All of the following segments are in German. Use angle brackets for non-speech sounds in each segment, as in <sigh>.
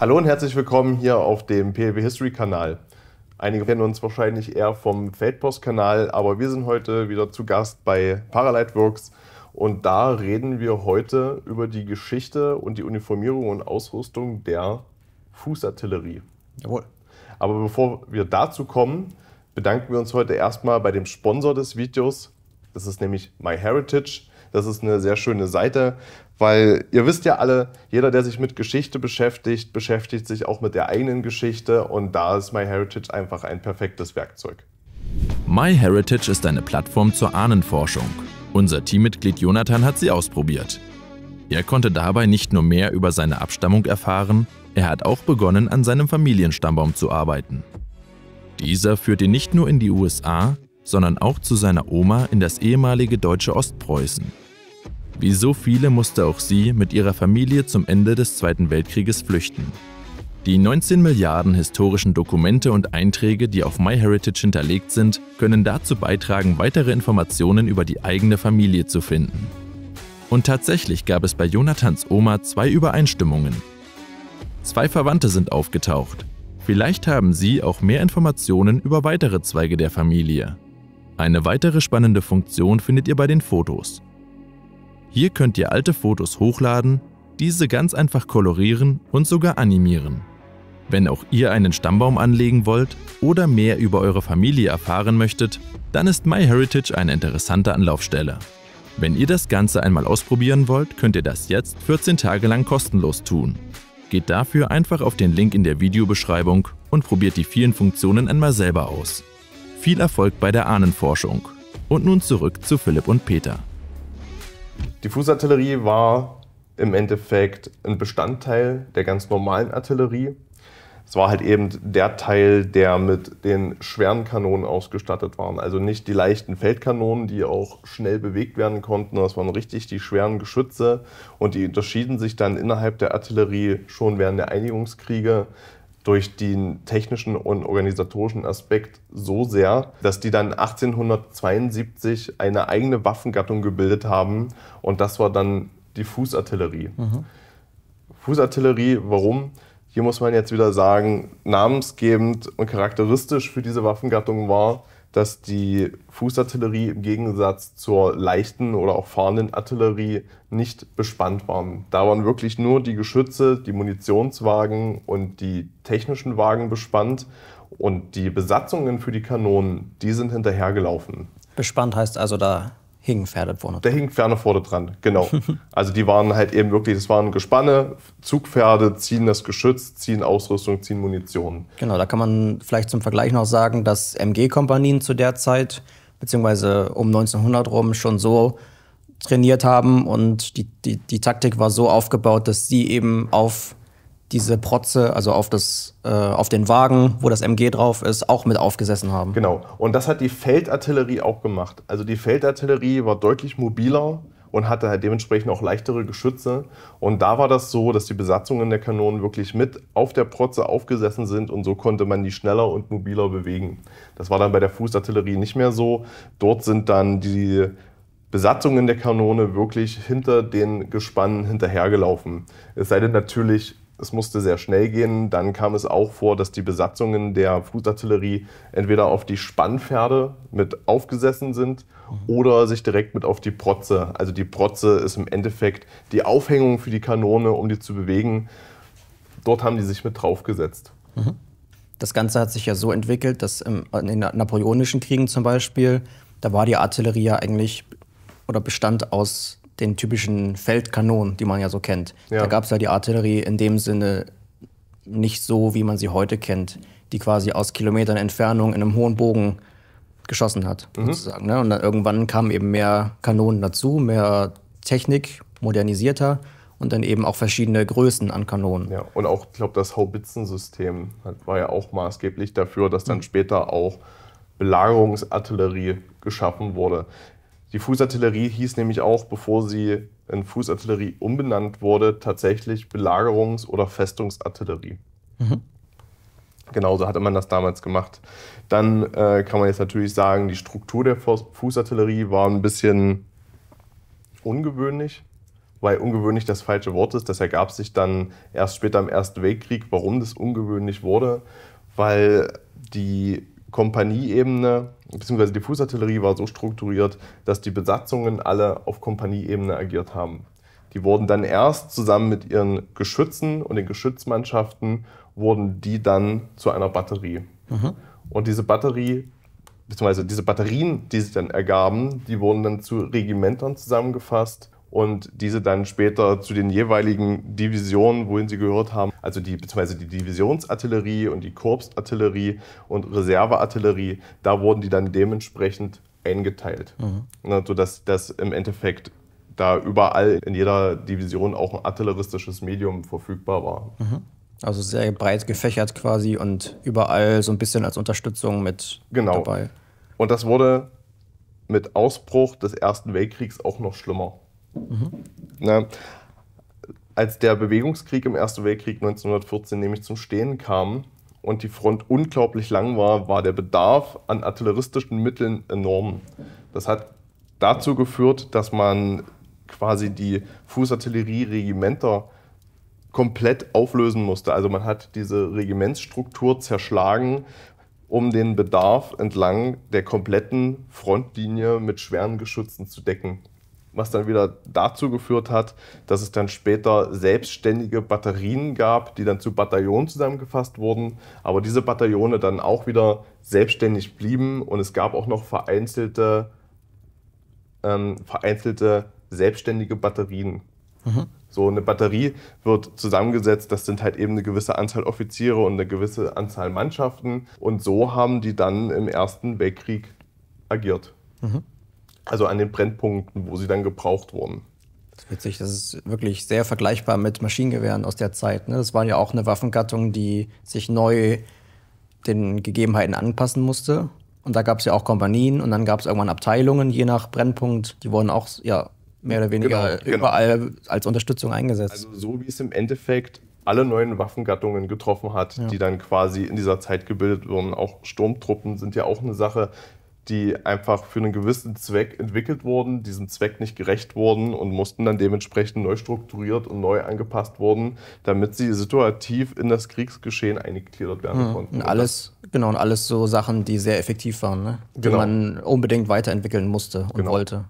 Hallo und herzlich willkommen hier auf dem PLW History Kanal. Einige kennen uns wahrscheinlich eher vom Feldpost-Kanal, aber wir sind heute wieder zu Gast bei Paralightworks und da reden wir heute über die Geschichte und die Uniformierung und Ausrüstung der Fußartillerie. Jawohl. Aber bevor wir dazu kommen, bedanken wir uns heute erstmal bei dem Sponsor des Videos. Das ist nämlich MyHeritage. Das ist eine sehr schöne Seite, weil ihr wisst ja alle, jeder, der sich mit Geschichte beschäftigt, beschäftigt sich auch mit der eigenen Geschichte und da ist MyHeritage einfach ein perfektes Werkzeug. MyHeritage ist eine Plattform zur Ahnenforschung. Unser Teammitglied Jonathan hat sie ausprobiert. Er konnte dabei nicht nur mehr über seine Abstammung erfahren, er hat auch begonnen, an seinem Familienstammbaum zu arbeiten. Dieser führt ihn nicht nur in die USA, sondern auch zu seiner Oma in das ehemalige deutsche Ostpreußen. Wie so viele musste auch sie mit ihrer Familie zum Ende des Zweiten Weltkrieges flüchten. Die 19 Milliarden historischen Dokumente und Einträge, die auf MyHeritage hinterlegt sind, können dazu beitragen, weitere Informationen über die eigene Familie zu finden. Und tatsächlich gab es bei Jonathans Oma zwei Übereinstimmungen. Zwei Verwandte sind aufgetaucht. Vielleicht haben sie auch mehr Informationen über weitere Zweige der Familie. Eine weitere spannende Funktion findet ihr bei den Fotos. Hier könnt ihr alte Fotos hochladen, diese ganz einfach kolorieren und sogar animieren. Wenn auch ihr einen Stammbaum anlegen wollt oder mehr über eure Familie erfahren möchtet, dann ist MyHeritage eine interessante Anlaufstelle. Wenn ihr das Ganze einmal ausprobieren wollt, könnt ihr das jetzt 14 Tage lang kostenlos tun. Geht dafür einfach auf den Link in der Videobeschreibung und probiert die vielen Funktionen einmal selber aus. Viel Erfolg bei der Ahnenforschung. Und nun zurück zu Philipp und Peter. Die Fußartillerie war im Endeffekt ein Bestandteil der ganz normalen Artillerie. Es war halt eben der Teil, der mit den schweren Kanonen ausgestattet waren. Also nicht die leichten Feldkanonen, die auch schnell bewegt werden konnten. Das waren richtig die schweren Geschütze. Und die unterschieden sich dann innerhalb der Artillerie schon während der Einigungskriege durch den technischen und organisatorischen Aspekt so sehr, dass die dann 1872 eine eigene Waffengattung gebildet haben und das war dann die Fußartillerie. Mhm. Fußartillerie, warum? Hier muss man jetzt wieder sagen, namensgebend und charakteristisch für diese Waffengattung war, dass die Fußartillerie im Gegensatz zur leichten oder auch fahrenden Artillerie nicht bespannt waren. Da waren wirklich nur die Geschütze, die Munitionswagen und die technischen Wagen bespannt und die Besatzungen für die Kanonen, die sind hinterhergelaufen. Bespannt heißt also, da Hingenpferde vorne dran. Der Hingenpferde vorne dran, genau. <laughs> also die waren halt eben wirklich, das waren Gespanne, Zugpferde, ziehen das Geschütz, ziehen Ausrüstung, ziehen Munition. Genau, da kann man vielleicht zum Vergleich noch sagen, dass MG-Kompanien zu der Zeit, beziehungsweise um 1900 rum, schon so trainiert haben und die, die, die Taktik war so aufgebaut, dass sie eben auf diese Protze, also auf, das, äh, auf den Wagen, wo das MG drauf ist, auch mit aufgesessen haben. Genau. Und das hat die Feldartillerie auch gemacht. Also die Feldartillerie war deutlich mobiler und hatte halt dementsprechend auch leichtere Geschütze. Und da war das so, dass die Besatzungen der Kanonen wirklich mit auf der Protze aufgesessen sind und so konnte man die schneller und mobiler bewegen. Das war dann bei der Fußartillerie nicht mehr so. Dort sind dann die Besatzungen der Kanone wirklich hinter den Gespannen hinterhergelaufen. Es sei denn natürlich, es musste sehr schnell gehen. Dann kam es auch vor, dass die Besatzungen der Fußartillerie entweder auf die Spannpferde mit aufgesessen sind mhm. oder sich direkt mit auf die Protze. Also die Protze ist im Endeffekt die Aufhängung für die Kanone, um die zu bewegen. Dort haben die sich mit draufgesetzt. Mhm. Das Ganze hat sich ja so entwickelt, dass in den napoleonischen Kriegen zum Beispiel, da war die Artillerie ja eigentlich oder bestand aus den typischen Feldkanonen, die man ja so kennt. Ja. Da gab es ja die Artillerie in dem Sinne nicht so, wie man sie heute kennt, die quasi aus Kilometern Entfernung in einem hohen Bogen geschossen hat, mhm. sozusagen. Ne? Und dann irgendwann kamen eben mehr Kanonen dazu, mehr Technik, modernisierter und dann eben auch verschiedene Größen an Kanonen. Ja, und auch, ich glaube, das Haubitzensystem war ja auch maßgeblich dafür, dass dann mhm. später auch Belagerungsartillerie geschaffen wurde. Die Fußartillerie hieß nämlich auch, bevor sie in Fußartillerie umbenannt wurde, tatsächlich Belagerungs- oder Festungsartillerie. Mhm. Genauso hatte man das damals gemacht. Dann äh, kann man jetzt natürlich sagen, die Struktur der Fußartillerie war ein bisschen ungewöhnlich, weil ungewöhnlich das falsche Wort ist. Das ergab sich dann erst später im Ersten Weltkrieg, warum das ungewöhnlich wurde, weil die Kompanieebene beziehungsweise die Fußartillerie war so strukturiert, dass die Besatzungen alle auf Kompanieebene agiert haben. Die wurden dann erst zusammen mit ihren Geschützen und den Geschützmannschaften wurden die dann zu einer Batterie. Mhm. Und diese Batterie, beziehungsweise diese Batterien, die sich dann ergaben, die wurden dann zu Regimentern zusammengefasst und diese dann später zu den jeweiligen Divisionen, wohin sie gehört haben, also die beziehungsweise die Divisionsartillerie und die Korpsartillerie und Reserveartillerie, da wurden die dann dementsprechend eingeteilt, mhm. ne, sodass das im Endeffekt da überall in jeder Division auch ein artilleristisches Medium verfügbar war. Mhm. Also sehr breit gefächert quasi und überall so ein bisschen als Unterstützung mit genau. dabei. Genau. Und das wurde mit Ausbruch des Ersten Weltkriegs auch noch schlimmer. Mhm. Na, als der Bewegungskrieg im Ersten Weltkrieg 1914 nämlich zum Stehen kam und die Front unglaublich lang war, war der Bedarf an artilleristischen Mitteln enorm. Das hat dazu geführt, dass man quasi die Fußartillerieregimenter komplett auflösen musste. Also man hat diese Regimentsstruktur zerschlagen, um den Bedarf entlang der kompletten Frontlinie mit schweren Geschützen zu decken was dann wieder dazu geführt hat, dass es dann später selbstständige Batterien gab, die dann zu Bataillonen zusammengefasst wurden, aber diese Bataillone dann auch wieder selbstständig blieben und es gab auch noch vereinzelte, ähm, vereinzelte selbstständige Batterien. Mhm. So eine Batterie wird zusammengesetzt, das sind halt eben eine gewisse Anzahl Offiziere und eine gewisse Anzahl Mannschaften und so haben die dann im Ersten Weltkrieg agiert. Mhm. Also an den Brennpunkten, wo sie dann gebraucht wurden. Das ist witzig, das ist wirklich sehr vergleichbar mit Maschinengewehren aus der Zeit. Ne? Das war ja auch eine Waffengattung, die sich neu den Gegebenheiten anpassen musste. Und da gab es ja auch Kompanien und dann gab es irgendwann Abteilungen, je nach Brennpunkt. Die wurden auch ja, mehr oder weniger genau, genau. überall genau. als Unterstützung eingesetzt. Also so wie es im Endeffekt alle neuen Waffengattungen getroffen hat, ja. die dann quasi in dieser Zeit gebildet wurden. Auch Sturmtruppen sind ja auch eine Sache, die einfach für einen gewissen Zweck entwickelt wurden, diesem Zweck nicht gerecht wurden und mussten dann dementsprechend neu strukturiert und neu angepasst wurden, damit sie situativ in das Kriegsgeschehen eingegliedert werden mhm. konnten. Und alles, genau, und alles so Sachen, die sehr effektiv waren, ne? die genau. man unbedingt weiterentwickeln musste und genau. wollte.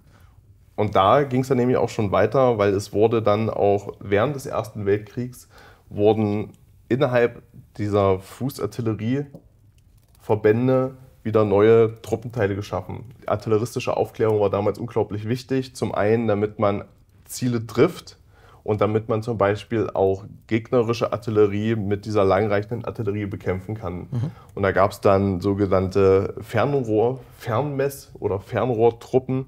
Und da ging es dann nämlich auch schon weiter, weil es wurde dann auch während des Ersten Weltkriegs wurden innerhalb dieser Fußartillerieverbände wieder neue Truppenteile geschaffen. Artilleristische Aufklärung war damals unglaublich wichtig. Zum einen, damit man Ziele trifft und damit man zum Beispiel auch gegnerische Artillerie mit dieser langreichenden Artillerie bekämpfen kann. Mhm. Und da gab es dann sogenannte Fernrohr, Fernmess- oder Fernrohrtruppen,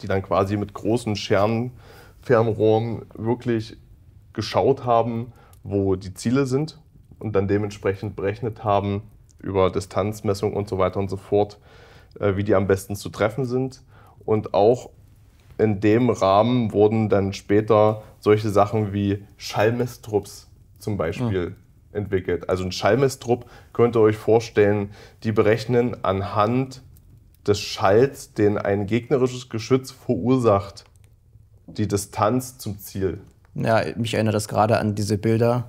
die dann quasi mit großen Schernen, Fernrohren wirklich geschaut haben, wo die Ziele sind und dann dementsprechend berechnet haben, über Distanzmessung und so weiter und so fort, äh, wie die am besten zu treffen sind. Und auch in dem Rahmen wurden dann später solche Sachen wie Schallmesstrupps zum Beispiel mhm. entwickelt. Also ein Schallmesstrupp könnt ihr euch vorstellen, die berechnen anhand des Schalls, den ein gegnerisches Geschütz verursacht, die Distanz zum Ziel. Ja, mich erinnert das gerade an diese Bilder,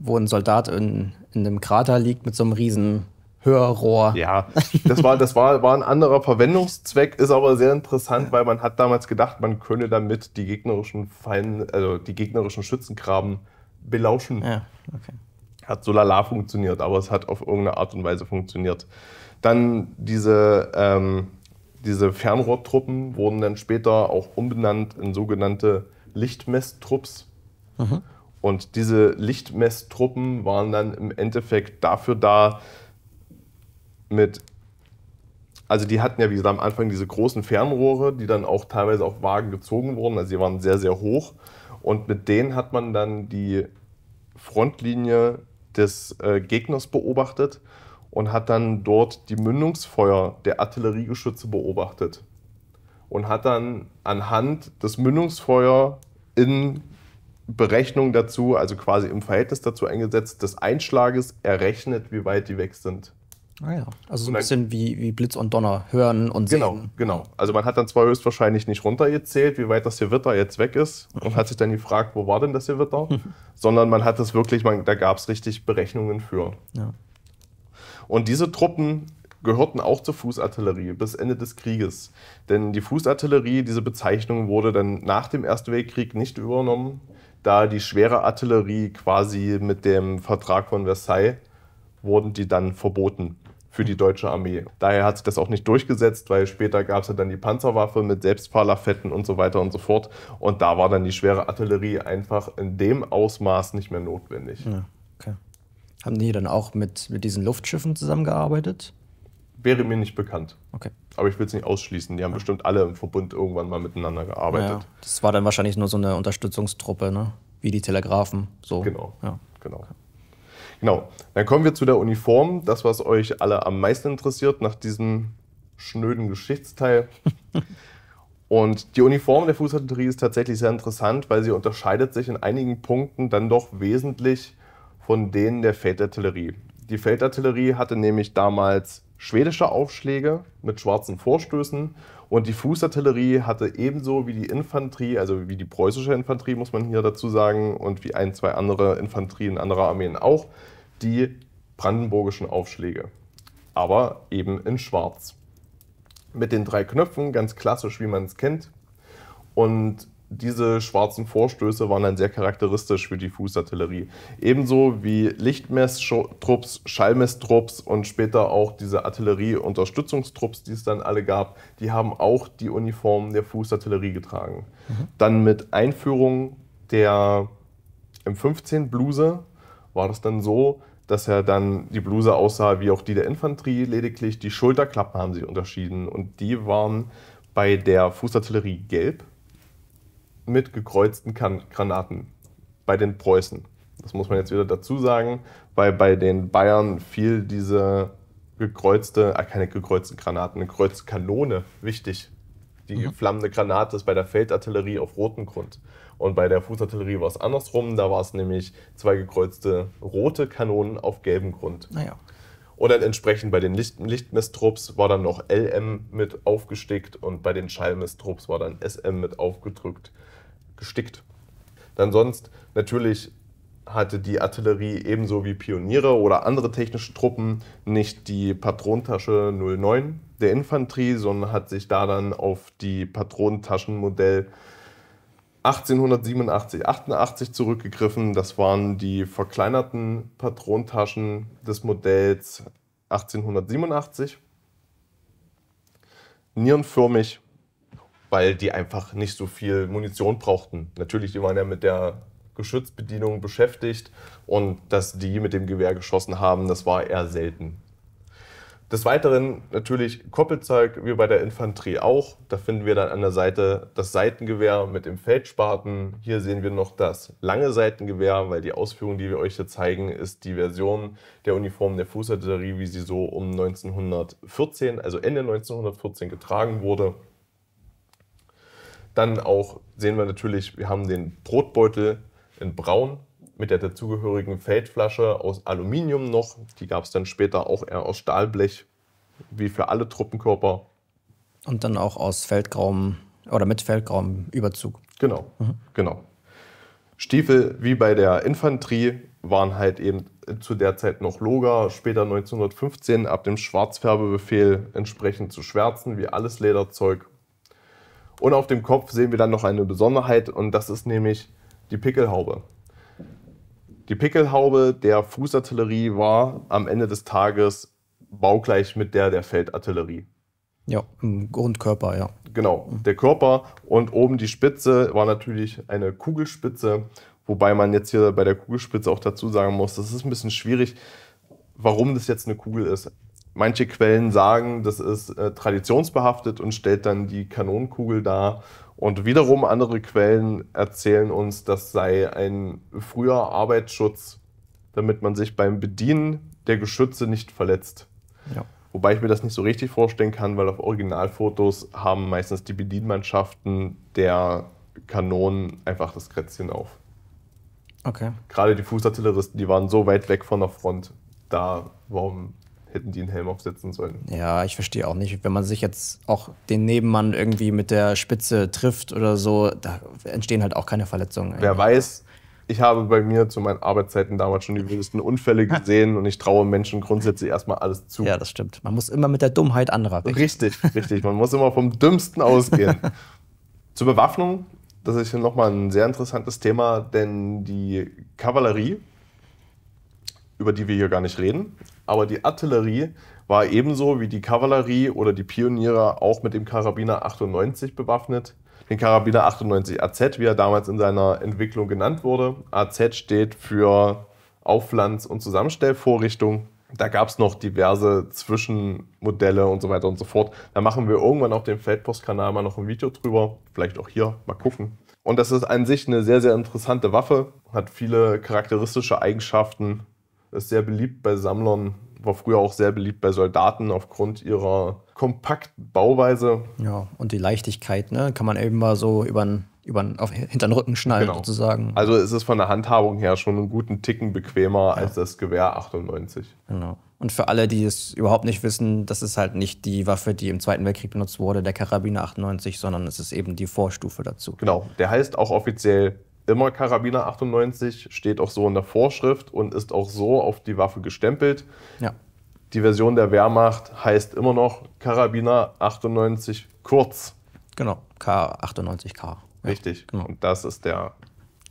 wo ein Soldat in, in einem Krater liegt mit so einem riesen Hörrohr. Ja, das war, das war, war ein anderer Verwendungszweck, ist aber sehr interessant, weil man hat damals gedacht, man könne damit die gegnerischen Feinden, also die gegnerischen Schützengraben belauschen. Ja, okay. Hat so lala funktioniert, aber es hat auf irgendeine Art und Weise funktioniert. Dann diese, ähm, diese Fernrohrtruppen wurden dann später auch umbenannt in sogenannte Lichtmesstrupps. Mhm. Und diese Lichtmesstruppen waren dann im Endeffekt dafür da, mit, also die hatten ja, wie gesagt, am Anfang diese großen Fernrohre, die dann auch teilweise auf Wagen gezogen wurden, also die waren sehr, sehr hoch. Und mit denen hat man dann die Frontlinie des äh, Gegners beobachtet und hat dann dort die Mündungsfeuer der Artilleriegeschütze beobachtet. Und hat dann anhand des Mündungsfeuers in Berechnung dazu, also quasi im Verhältnis dazu eingesetzt, des Einschlages errechnet, wie weit die weg sind. Ah ja, also so ein bisschen wie, wie Blitz und Donner hören und genau, sehen. Genau, genau. Also man hat dann zwar höchstwahrscheinlich nicht runtergezählt, wie weit das Gewitter jetzt weg ist und hat sich dann gefragt, wo war denn das Gewitter, <laughs> sondern man hat das wirklich, man, da gab es richtig Berechnungen für. Ja. Und diese Truppen gehörten auch zur Fußartillerie bis Ende des Krieges. Denn die Fußartillerie, diese Bezeichnung wurde dann nach dem Ersten Weltkrieg nicht übernommen, da die schwere Artillerie quasi mit dem Vertrag von Versailles wurden die dann verboten für die deutsche Armee. Daher hat sich das auch nicht durchgesetzt, weil später gab es ja dann die Panzerwaffe mit Selbstfahrlafetten und so weiter und so fort. Und da war dann die schwere Artillerie einfach in dem Ausmaß nicht mehr notwendig. Ja, okay. Haben die dann auch mit, mit diesen Luftschiffen zusammengearbeitet? wäre mir nicht bekannt. Okay. Aber ich will es nicht ausschließen. Die haben ja. bestimmt alle im Verbund irgendwann mal miteinander gearbeitet. Ja, das war dann wahrscheinlich nur so eine Unterstützungstruppe, ne? wie die Telegrafen. So. Genau. Ja. genau. Genau. Dann kommen wir zu der Uniform. Das, was euch alle am meisten interessiert nach diesem schnöden Geschichtsteil. <laughs> Und die Uniform der Fußartillerie ist tatsächlich sehr interessant, weil sie unterscheidet sich in einigen Punkten dann doch wesentlich von denen der Feldartillerie. Die Feldartillerie hatte nämlich damals schwedische Aufschläge mit schwarzen Vorstößen und die Fußartillerie hatte ebenso wie die Infanterie, also wie die preußische Infanterie muss man hier dazu sagen und wie ein, zwei andere Infanterien anderer Armeen auch, die brandenburgischen Aufschläge, aber eben in schwarz. Mit den drei Knöpfen, ganz klassisch, wie man es kennt. Und diese schwarzen Vorstöße waren dann sehr charakteristisch für die Fußartillerie. Ebenso wie Lichtmesstrupps, Schallmesstrupps und später auch diese Artillerieunterstützungstrupps, die es dann alle gab, die haben auch die Uniformen der Fußartillerie getragen. Mhm. Dann mit Einführung der M15 Bluse war das dann so, dass er dann die Bluse aussah wie auch die der Infanterie, lediglich die Schulterklappen haben sie unterschieden und die waren bei der Fußartillerie gelb mit gekreuzten kan Granaten bei den Preußen. Das muss man jetzt wieder dazu sagen, weil bei den Bayern fiel diese gekreuzte, äh, keine gekreuzten Granaten, eine Kreuzkanone wichtig. Die mhm. flammende Granate ist bei der Feldartillerie auf rotem Grund. Und bei der Fußartillerie war es andersrum. Da war es nämlich zwei gekreuzte rote Kanonen auf gelbem Grund. Naja. Und dann entsprechend bei den Licht Lichtmesstrupps war dann noch LM mit aufgestickt und bei den Schallmesstrupps war dann SM mit aufgedrückt gestickt. Dann sonst natürlich hatte die Artillerie ebenso wie Pioniere oder andere technische Truppen nicht die Patrontasche 09 der Infanterie, sondern hat sich da dann auf die Patrontaschenmodell 1887, 88 zurückgegriffen. Das waren die verkleinerten Patrontaschen des Modells 1887. Nierenförmig weil die einfach nicht so viel Munition brauchten. Natürlich, die waren ja mit der Geschützbedienung beschäftigt und dass die mit dem Gewehr geschossen haben, das war eher selten. Des Weiteren natürlich Koppelzeug, wie bei der Infanterie auch. Da finden wir dann an der Seite das Seitengewehr mit dem Feldspaten. Hier sehen wir noch das lange Seitengewehr, weil die Ausführung, die wir euch hier zeigen, ist die Version der Uniform der Fußartillerie, wie sie so um 1914, also Ende 1914 getragen wurde. Dann auch sehen wir natürlich, wir haben den Brotbeutel in Braun mit der dazugehörigen Feldflasche aus Aluminium noch. Die gab es dann später auch eher aus Stahlblech, wie für alle Truppenkörper. Und dann auch aus Feldgrauem oder mit Feldgrauem Überzug. Genau, mhm. genau. Stiefel wie bei der Infanterie waren halt eben zu der Zeit noch Loger, später 1915 ab dem Schwarzfärbebefehl entsprechend zu schwärzen, wie alles Lederzeug. Und auf dem Kopf sehen wir dann noch eine Besonderheit und das ist nämlich die Pickelhaube. Die Pickelhaube der Fußartillerie war am Ende des Tages baugleich mit der der Feldartillerie. Ja, Grundkörper, ja. Genau, der Körper und oben die Spitze war natürlich eine Kugelspitze, wobei man jetzt hier bei der Kugelspitze auch dazu sagen muss, das ist ein bisschen schwierig, warum das jetzt eine Kugel ist manche Quellen sagen, das ist äh, traditionsbehaftet und stellt dann die Kanonenkugel dar. Und wiederum andere Quellen erzählen uns, das sei ein früher Arbeitsschutz, damit man sich beim Bedienen der Geschütze nicht verletzt. Ja. Wobei ich mir das nicht so richtig vorstellen kann, weil auf Originalfotos haben meistens die Bedienmannschaften der Kanonen einfach das Krätzchen auf. Okay. Gerade die Fußartilleristen, die waren so weit weg von der Front, da warum hätten die einen Helm aufsetzen sollen. Ja, ich verstehe auch nicht, wenn man sich jetzt auch den Nebenmann irgendwie mit der Spitze trifft oder so, da entstehen halt auch keine Verletzungen. Wer weiß, ich habe bei mir zu meinen Arbeitszeiten damals schon die wildesten Unfälle <laughs> gesehen und ich traue Menschen grundsätzlich erstmal alles zu. Ja, das stimmt. Man muss immer mit der Dummheit anderer rechnen. Richtig, richtig. Man muss immer vom Dümmsten ausgehen. <laughs> Zur Bewaffnung, das ist hier nochmal ein sehr interessantes Thema, denn die Kavallerie, über die wir hier gar nicht reden, aber die Artillerie war ebenso wie die Kavallerie oder die Pioniere auch mit dem Karabiner 98 bewaffnet. Den Karabiner 98 AZ, wie er damals in seiner Entwicklung genannt wurde. AZ steht für Aufpflanz- und Zusammenstellvorrichtung. Da gab es noch diverse Zwischenmodelle und so weiter und so fort. Da machen wir irgendwann auf dem Feldpostkanal mal noch ein Video drüber. Vielleicht auch hier, mal gucken. Und das ist an sich eine sehr, sehr interessante Waffe. Hat viele charakteristische Eigenschaften, ist sehr beliebt bei Sammlern, war früher auch sehr beliebt bei Soldaten aufgrund ihrer kompakten Bauweise. Ja, und die Leichtigkeit, ne? Kann man eben mal so über den über den, auf, hinter den Rücken schneiden genau. sozusagen. Also ist es von der Handhabung her schon einen guten Ticken bequemer ja. als das Gewehr 98. Genau. Und für alle, die es überhaupt nicht wissen, das ist halt nicht die Waffe, die im Zweiten Weltkrieg benutzt wurde, der Karabiner 98, sondern es ist eben die Vorstufe dazu. Genau, der heißt auch offiziell immer Karabiner 98, steht auch so in der Vorschrift und ist auch so auf die Waffe gestempelt. Ja. Die Version der Wehrmacht heißt immer noch Karabiner 98 kurz. Genau, K98K. Ja. Richtig, genau. und das ist der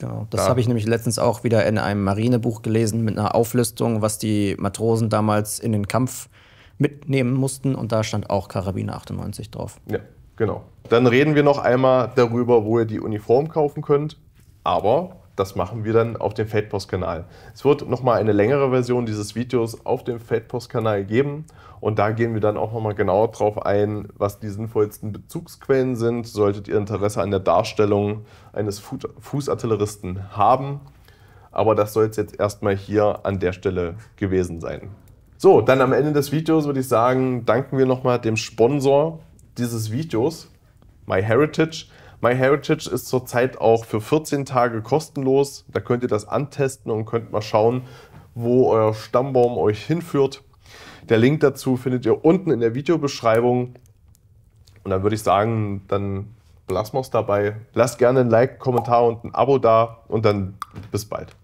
Genau, das habe ich nämlich letztens auch wieder in einem Marinebuch gelesen mit einer Auflistung, was die Matrosen damals in den Kampf mitnehmen mussten und da stand auch Karabiner 98 drauf. Ja, genau. Dann reden wir noch einmal darüber, wo ihr die Uniform kaufen könnt aber das machen wir dann auf dem Fadepost-Kanal. Es wird nochmal eine längere Version dieses Videos auf dem Fadepost-Kanal geben und da gehen wir dann auch nochmal genauer drauf ein, was die sinnvollsten Bezugsquellen sind. Solltet ihr Interesse an der Darstellung eines Fußartilleristen haben, aber das soll es jetzt erstmal hier an der Stelle gewesen sein. So, dann am Ende des Videos würde ich sagen, danken wir nochmal dem Sponsor dieses Videos, MyHeritage. MyHeritage ist zurzeit auch für 14 Tage kostenlos. Da könnt ihr das antesten und könnt mal schauen, wo euer Stammbaum euch hinführt. Der Link dazu findet ihr unten in der Videobeschreibung. Und dann würde ich sagen, dann lassen wir es dabei. Lasst gerne ein Like, Kommentar und ein Abo da und dann bis bald.